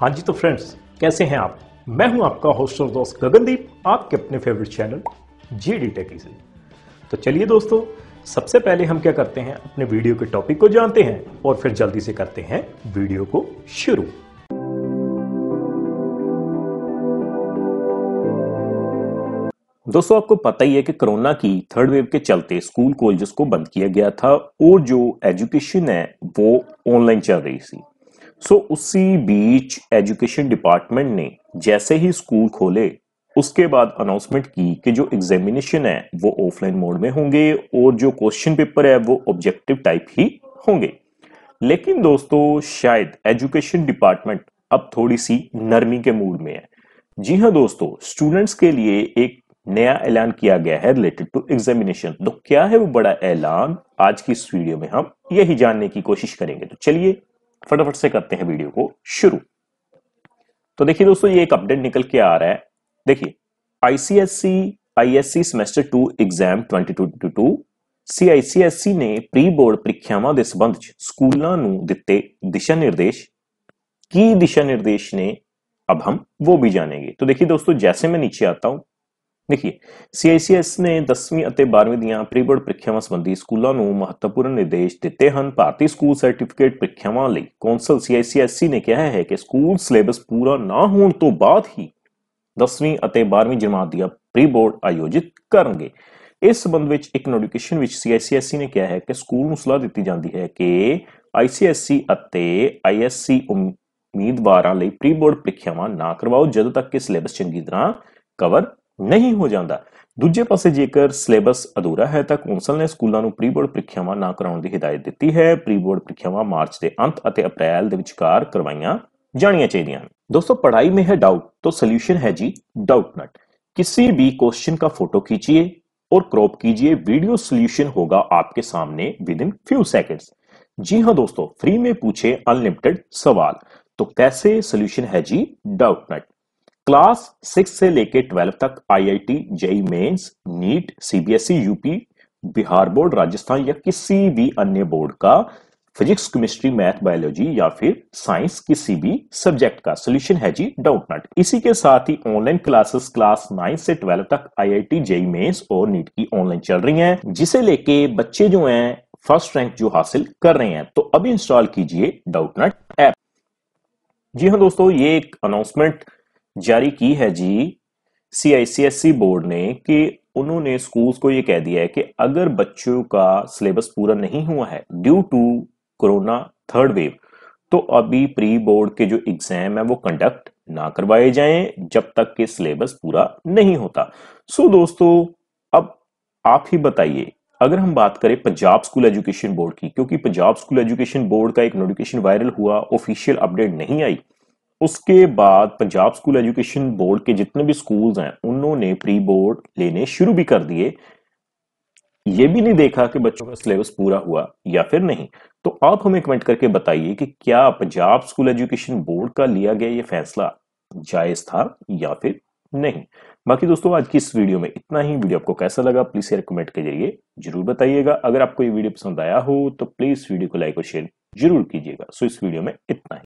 हाँ जी तो फ्रेंड्स कैसे हैं आप मैं हूं आपका होस्ट और दोस्त गगनदीप आपके अपने favourite channel G D techie से तो चलिए दोस्तों सबसे पहले हम क्या करते हैं अपने वीडियो के टॉपिक को जानते हैं और फिर जल्दी से करते हैं वीडियो को शुरू दोस्तों आपको पता ही है कि कोरोना की थर्ड वेव के चलते स्कूल कॉलेज को बंद किया गया था और जो एजुकेशन है वो ऑनलाइन चल रही थी सो उसी बीच एजुकेशन डिपार्टमेंट ने जैसे ही स्कूल खोले उसके बाद अनाउंसमेंट की कि जो एग्जामिनेशन है वो ऑफलाइन मोड में होंगे और जो क्वेश्चन पेपर है वो ऑब्जेक्टिव टाइप ही होंगे लेकिन दोस्तों शायद एजुकेशन डिपार्टमेंट अब थोड़ी सी नरमी के मूड में है जी हाँ दोस्तों स्टूडेंट्स के लिए एक नया ऐलान किया गया है रिलेटेड टू एग्जामिनेशन तो क्या है वो बड़ा ऐलान आज की इस वीडियो में हम यही जानने की कोशिश करेंगे तो चलिए फटाफट से करते हैं वीडियो को शुरू तो देखिए दोस्तों ये एक अपडेट निकल के आ रहा है देखिए ICSC ISC semester two exam 2022 CICSC ने प्री बोर्ड ਪ੍ਰੀਖਿਆਵਾਂ ਦੇ ਸੰਬੰਧ ਵਿੱਚ ਸਕੂਲਾਂ ਨੂੰ ਦਿੱਤੇ ਦਿਸ਼ਾ ਨਿਰਦੇਸ਼ ਕੀ ਦਿਸ਼ਾ ਨਿਰदेश ਨੇ अब हम वो भी जानेंगे तो देखिए दोस्तों जैसे मैं नीचे आता हूं ਦੇਖੀਏ ਸੀਆਈਸੀਐਸ ਨੇ 10ਵੀਂ ਅਤੇ 12ਵੀਂ ਦੀਆਂ ਪ੍ਰੀ ਬੋਰਡ ਪ੍ਰੀਖਿਆਵਾਂ ਸੰਬੰਧੀ ਸਕੂਲਾਂ ਨੂੰ ਮਹੱਤਵਪੂਰਨ ਨਿਰਦੇਸ਼ ਦਿੱਤੇ ਹਨ ਭਾਰਤੀ ਸਕੂਲ ਸਰਟੀਫਿਕੇਟ ਪ੍ਰੀਖਿਆਵਾਂ ਲਈ ਕੌਂਸਲ ਸੀਆਈਸੀਐਸਸੀ ਨੇ ਕਿਹਾ ਹੈ ਕਿ ਸਕੂਲ ਸਿਲੇਬਸ ਪੂਰਾ ਨਾ ਹੋਣ ਤੋਂ ਬਾਅਦ ਹੀ 10ਵੀਂ ਅਤੇ 12ਵੀਂ ਜਮਾਤ ਦੀਆਂ ਪ੍ਰੀ ਬੋਰਡ ਆਯੋਜਿਤ ਕਰਨਗੇ ਇਸ ਸੰਬੰਧ ਵਿੱਚ ਇੱਕ ਨੋਟੀਫਿਕੇਸ਼ਨ ਵਿੱਚ ਸੀਆਈਸੀਐਸਸੀ ਨੇ ਕਿਹਾ ਹੈ ਕਿ ਸਕੂਲ ਨੂੰ ਸਲਾਹ ਦਿੱਤੀ ਜਾਂਦੀ ਹੈ ਕਿ ਆਈਸੀਐਸਸੀ ਅਤੇ ਆਈਐਸਸੀ ਉਮੀਦਵਾਰਾਂ ਲਈ ਪ੍ਰੀ ਬੋਰਡ ਪ੍ਰੀਖਿਆਵਾਂ ਨਾ ਕਰਵਾਓ ਜਦੋਂ ਤੱਕ ਕਿ ਸਿਲੇਬਸ ਚੰਗੀ ਤਰ੍ਹਾਂ ਕਵਰ ਨਹੀਂ ਹੋ ਜਾਂਦਾ ਦੂਜੇ ਪਾਸੇ ਜੇਕਰ ਸਿਲੇਬਸ ਅਧੂਰਾ ਹੈ ਤਾਂ ਕਾਉਂਸਲ ਨੇ ਸਕੂਲਾਂ ਨੂੰ ਪ੍ਰੀ ਬੋਰਡ ਪ੍ਰੀਖਿਆਵਾਂ ਨਾ ਕਰਾਉਣ ਦੀ ਹਿਦਾਇਤ ਦਿੱਤੀ ਹੈ ਪ੍ਰੀ ਬੋਰਡ ਪ੍ਰੀਖਿਆਵਾਂ ਮਾਰਚ ਦੇ ਅੰਤ ਅਤੇ ਅਪ੍ਰੈਲ ਦੇ ਵਿਚਕਾਰ ਕਰਵਾਈਆਂ ਜਾਣੀਆਂ ਚਾਹੀਦੀਆਂ ਦੋਸਤੋ ਪੜ੍ਹਾਈ ਮੇਂ ਹੈ ਡਾਊਟ ਤੋਂ ਸੋਲੂਸ਼ਨ ਹੈ ਜੀ ਡਾਊਟ ਨਟ ਕਿਸੇ ਵੀ ਕੁਐਸਚਨ ਦਾ ਫੋਟੋ ਖਿੱਚੀਏ ਔਰ ਕ੍ਰੋਪ ਕੀਜੀਏ ਵੀਡੀਓ ਸੋਲੂਸ਼ਨ ਹੋਗਾ ਆਪਕੇ ਸਾਹਮਣੇ ਵਿਦ ਫਿਊ ਸੈਕਿੰਡਸ ਜੀ ਹਾਂ ਦੋਸਤੋ ਫ੍ਰੀ ਮੇ ਪੁੱਛੇ ਅਨਲਿਮਟਿਡ ਸਵਾਲ ਤੋ ਕੈਸੇ ਸੋਲੂਸ਼ਨ ਹੈ ਜੀ ਡਾਊਟ ਨਟ क्लास सिक्स से लेकर ट्वेल्व तक IIT, JEE Mains, NEET CBSE UP Bihar board Rajasthan या किसी भी अन्य बोर्ड का फिजिक्स केमिस्ट्री मैथ बायोलॉजी या फिर साइंस किसी भी सब्जेक्ट का सोल्यूशन है जी डाउटनट इसी के साथ ही ऑनलाइन क्लासेस क्लास नाइन से ट्वेल्व तक आईआईटी जेई मेंस और नीट की ऑनलाइन चल रही हैं जिसे लेके बच्चे जो हैं फर्स्ट रैंक जो हासिल कर रहे हैं तो अभी इंस्टॉल कीजिए डाउटनट ऐप जी हाँ दोस्तों ये एक अनाउंसमेंट जारी की है जी सी बोर्ड ने कि उन्होंने स्कूल्स को यह कह दिया है कि अगर बच्चों का सिलेबस पूरा नहीं हुआ है due to corona third wave तो अभी प्री बोर्ड के जो एग्जाम है वो कंडक्ट ना करवाए जाएं जब तक के सिलेबस पूरा नहीं होता सो दोस्तों अब आप ही बताइए अगर हम बात करें पंजाब स्कूल एजुकेशन बोर्ड की क्योंकि पंजाब स्कूल एजुकेशन बोर्ड का एक नोटिफिकेशन वायरल हुआ ऑफिशियल अपडेट नहीं आई उसके बाद पंजाब स्कूल एजुकेशन बोर्ड के जितने भी स्कूल्स हैं उन्होंने प्री बोर्ड लेने शुरू भी कर दिए ये भी नहीं देखा कि बच्चों का सिलेबस पूरा हुआ या फिर नहीं तो आप हमें कमेंट करके बताइए कि क्या पंजाब स्कूल एजुकेशन बोर्ड का लिया गया ये फैसला जायज था या फिर नहीं बाकी दोस्तों आज की इस वीडियो में इतना ही वीडियो आपको कैसा लगा प्लीज शेयर कमेंट के जरिए जरूर बताइएगा अगर आपको ये वीडियो पसंद आया हो तो प्लीज वीडियो को लाइक और शेयर जरूर कीजिएगा सो इस वीडियो में इतना ही